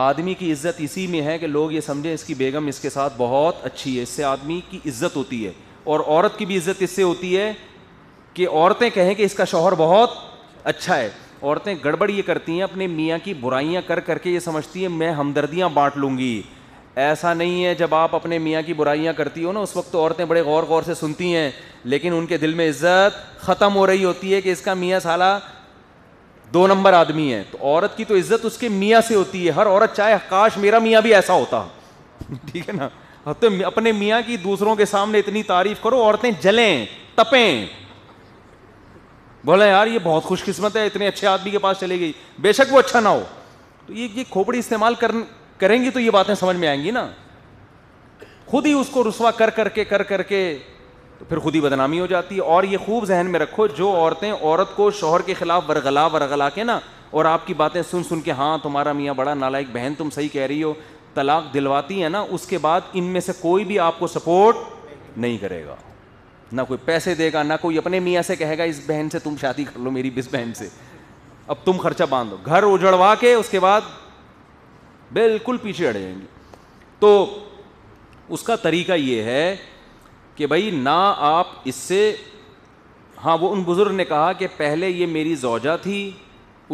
आदमी की इज्जत इसी में है कि लोग ये समझें इसकी बेगम इसके साथ बहुत अच्छी है इससे आदमी की इज्जत होती है और औरत की भी इज्जत इससे होती है कि औरतें कहें कि इसका शोहर बहुत अच्छा है औरतें गड़बड़ ये करती हैं अपने मियाँ की बुराइयाँ कर करके ये समझती हैं मैं हमदर्दियाँ बाँट लूँगी ऐसा नहीं है जब आप अपने मियाँ की बुराइयाँ करती हो ना उस वक्त तो औरतें बड़े गौर गौर से सुनती हैं लेकिन उनके दिल में इज्जत ख़त्म हो रही होती है कि इसका मियाँ साला दो नंबर आदमी है तो औरत की तो इज्जत उसके मियाँ से होती है हर औरत चाहे काश मेरा मियाँ भी ऐसा होता ठीक है ना तो अपने मियाँ की दूसरों के सामने इतनी तारीफ करो औरतें जलें तपें बोले यार ये बहुत खुशकिस्मत है इतने अच्छे आदमी के पास चले गई बेशक वो अच्छा ना हो तो ये ये खोपड़ी इस्तेमाल कर करेंगी तो ये बातें समझ में आएंगी ना खुद ही उसको रुसवा कर करके कर करके कर, तो फिर खुद ही बदनामी हो जाती है और ये खूब जहन में रखो जो औरतें औरत को शोहर के खिलाफ वरगला वरगला के ना और आपकी बातें सुन सुन के हाँ तुम्हारा मियाँ बड़ा नालायक बहन तुम सही कह रही हो तलाक दिलवाती है ना उसके बाद इनमें से कोई भी आपको सपोर्ट नहीं करेगा ना कोई पैसे देगा ना कोई अपने मियाँ से कहेगा इस बहन से तुम शादी कर लो मेरी बिस बहन से अब तुम खर्चा बांध दो घर उजड़वा के उसके बाद बिल्कुल पीछे अड़ जाएंगे तो उसका तरीका ये है कि भाई ना आप इससे हाँ वो उन बुज़ुर्ग ने कहा कि पहले ये मेरी जोजा थी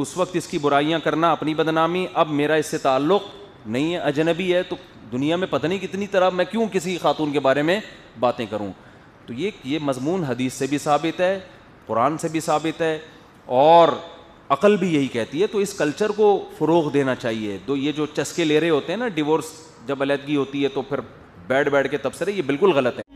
उस वक्त इसकी बुराइयाँ करना अपनी बदनामी अब मेरा इससे ताल्लुक़ नहीं है अजनबी है तो दुनिया में पता नहीं कितनी तरह मैं क्यों किसी खातून के बारे में बातें करूँ तो ये ये मजमून हदीस से भी साबित है कुरान से भी साबित है और अकल भी यही कहती है तो इस कल्चर को फ़रोग देना चाहिए तो ये जो चस्के ले रहे होते हैं ना डिवोर्स जब अलहदगी होती है तो फिर बैठ बैठ के तबसरे ये बिल्कुल गलत है